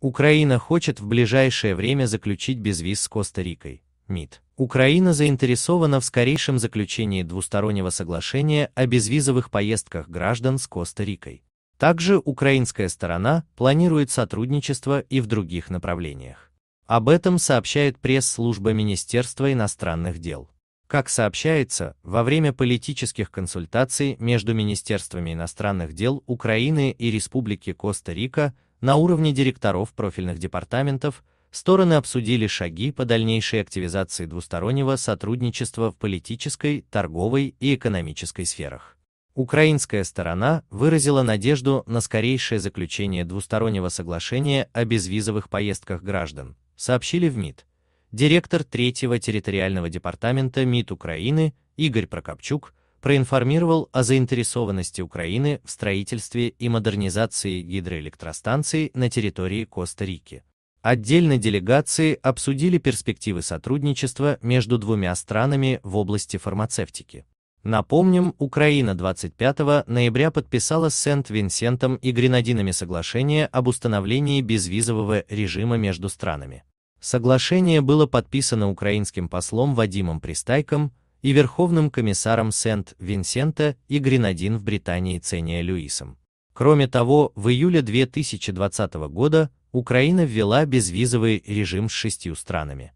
Украина хочет в ближайшее время заключить безвиз с Коста-Рикой. МИД. Украина заинтересована в скорейшем заключении двустороннего соглашения о безвизовых поездках граждан с Коста-Рикой. Также украинская сторона планирует сотрудничество и в других направлениях. Об этом сообщает пресс-служба Министерства иностранных дел. Как сообщается, во время политических консультаций между Министерствами иностранных дел Украины и Республики Коста-Рика на уровне директоров профильных департаментов стороны обсудили шаги по дальнейшей активизации двустороннего сотрудничества в политической, торговой и экономической сферах. Украинская сторона выразила надежду на скорейшее заключение двустороннего соглашения о безвизовых поездках граждан, сообщили в МИД. Директор третьего территориального департамента МИД Украины Игорь Прокопчук проинформировал о заинтересованности Украины в строительстве и модернизации гидроэлектростанции на территории Коста-Рики. Отдельно делегации обсудили перспективы сотрудничества между двумя странами в области фармацевтики. Напомним, Украина 25 ноября подписала с Сент-Винсентом и Гренадинами соглашение об установлении безвизового режима между странами. Соглашение было подписано украинским послом Вадимом Пристайком, и верховным комиссаром Сент-Винсента и Гренадин в Британии Цения Люисом. Кроме того, в июле 2020 года Украина ввела безвизовый режим с шестью странами.